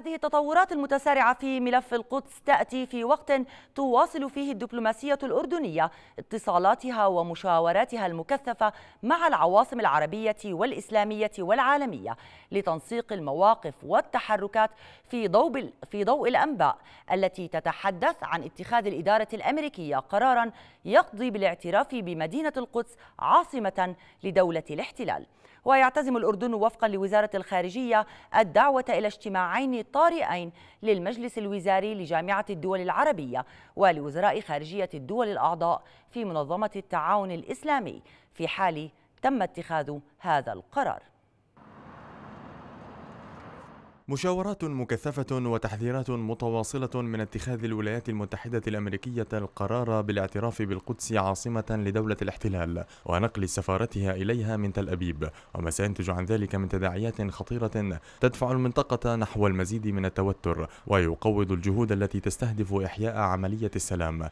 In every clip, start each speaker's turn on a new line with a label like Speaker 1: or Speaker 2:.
Speaker 1: هذه التطورات المتسارعة في ملف القدس تأتي في وقت تواصل فيه الدبلوماسية الأردنية اتصالاتها ومشاوراتها المكثفة مع العواصم العربية والإسلامية والعالمية لتنسيق المواقف والتحركات في ضوء في ضوء الأنباء التي تتحدث عن اتخاذ الإدارة الأمريكية قرارا يقضي بالاعتراف بمدينة القدس عاصمة لدولة الاحتلال ويعتزم الأردن وفقا لوزارة الخارجية الدعوة إلى اجتماعين طارئين للمجلس الوزاري لجامعة الدول العربية ولوزراء خارجية الدول الأعضاء في منظمة التعاون الإسلامي في حال تم اتخاذ هذا القرار
Speaker 2: مشاورات مكثفة وتحذيرات متواصلة من اتخاذ الولايات المتحدة الأمريكية القرار بالاعتراف بالقدس عاصمة لدولة الاحتلال ونقل سفارتها إليها من تل أبيب وما سينتج عن ذلك من تداعيات خطيرة تدفع المنطقة نحو المزيد من التوتر ويقوض الجهود التي تستهدف إحياء عملية السلام.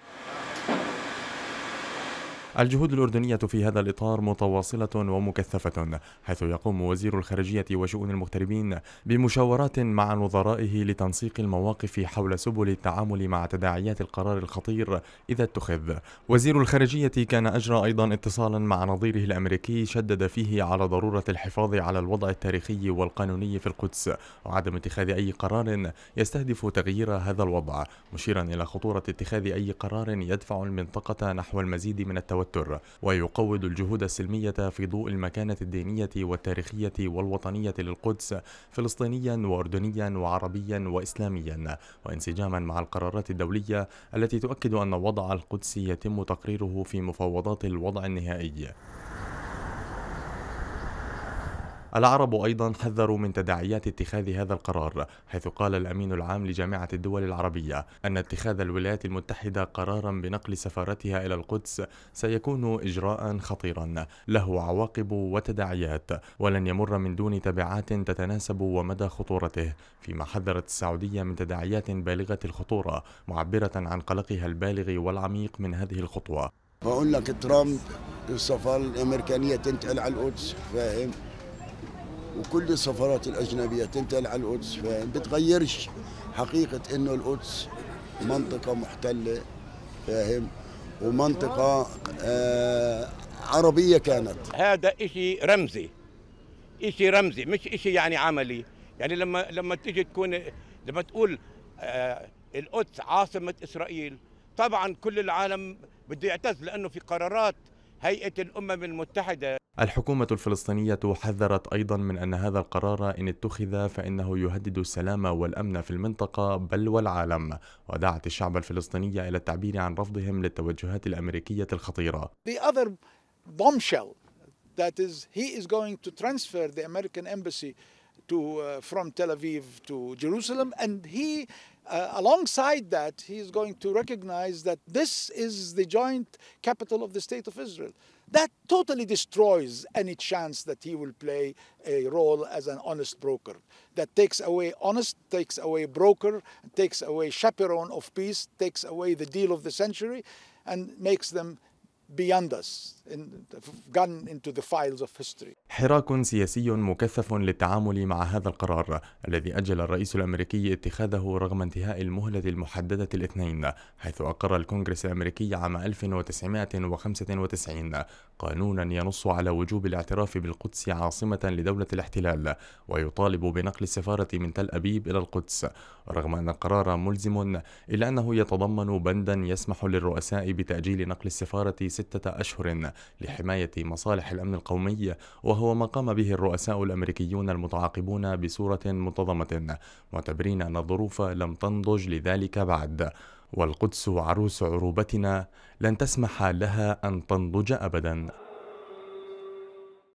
Speaker 2: الجهود الأردنية في هذا الإطار متواصلة ومكثفة حيث يقوم وزير الخارجية وشؤون المغتربين بمشاورات مع نظرائه لتنسيق المواقف حول سبل التعامل مع تداعيات القرار الخطير إذا اتخذ وزير الخارجية كان أجرى أيضا اتصالا مع نظيره الأمريكي شدد فيه على ضرورة الحفاظ على الوضع التاريخي والقانوني في القدس وعدم اتخاذ أي قرار يستهدف تغيير هذا الوضع مشيرا إلى خطورة اتخاذ أي قرار يدفع المنطقة نحو المزيد من التوازن التوتر ويقوض الجهود السلمية في ضوء المكانة الدينية والتاريخية والوطنية للقدس فلسطينيا وأردنيا وعربيا وإسلاميا وانسجاما مع القرارات الدولية التي تؤكد أن وضع القدس يتم تقريره في مفاوضات الوضع النهائي العرب أيضا حذروا من تداعيات اتخاذ هذا القرار حيث قال الأمين العام لجامعة الدول العربية أن اتخاذ الولايات المتحدة قرارا بنقل سفارتها إلى القدس سيكون إجراء خطيرا له عواقب وتداعيات ولن يمر من دون تبعات تتناسب ومدى خطورته فيما حذرت السعودية من تداعيات بالغة الخطورة معبرة عن قلقها البالغ والعميق من هذه الخطوة
Speaker 3: بقول لك ترامب السفارة الأمريكية تنتقل على القدس فاهم وكل السفارات الأجنبية تنتقل على القدس بتغيرش حقيقة إنه القدس منطقة محتلة فاهم ومنطقة آه عربية كانت هذا إشي رمزي إشي رمزي مش إشي يعني عملي يعني لما لما تيجي تكون لما تقول آه القدس عاصمة إسرائيل طبعا كل العالم بده يعتز لأنه في قرارات هيئة الأمم المتحدة
Speaker 2: الحكومة الفلسطينية حذرت أيضا من أن هذا القرار إن اتخذ فإنه يهدد السلام والأمن في المنطقة بل والعالم ودعت الشعب الفلسطيني إلى التعبير عن رفضهم للتوجهات الأمريكية الخطيرة
Speaker 3: The other bombshell that is he is going to transfer the American embassy to, uh, from Tel Aviv to Jerusalem and he Uh, alongside that, he is going to recognize that this is the joint capital of the State of Israel. That totally destroys any chance that he will play a role as an honest broker. That takes away honest, takes away broker, takes away chaperone of peace, takes away the deal of the century, and makes them
Speaker 2: حراك سياسي مكثف للتعامل مع هذا القرار الذي أجل الرئيس الأمريكي اتخاذه رغم انتهاء المهلة المحددة الاثنين حيث أقر الكونغرس الأمريكي عام 1995 قانونا ينص على وجوب الاعتراف بالقدس عاصمة لدولة الاحتلال ويطالب بنقل السفارة من تل أبيب إلى القدس رغم أن القرار ملزم إلا أنه يتضمن بندا يسمح للرؤساء بتأجيل نقل السفارة ستة أشهر لحماية مصالح الأمن القومي وهو ما قام به الرؤساء الأمريكيون المتعاقبون بصورة منتظمة معتبرين أن الظروف لم تنضج لذلك بعد والقدس عروس عروبتنا لن تسمح لها أن تنضج أبداً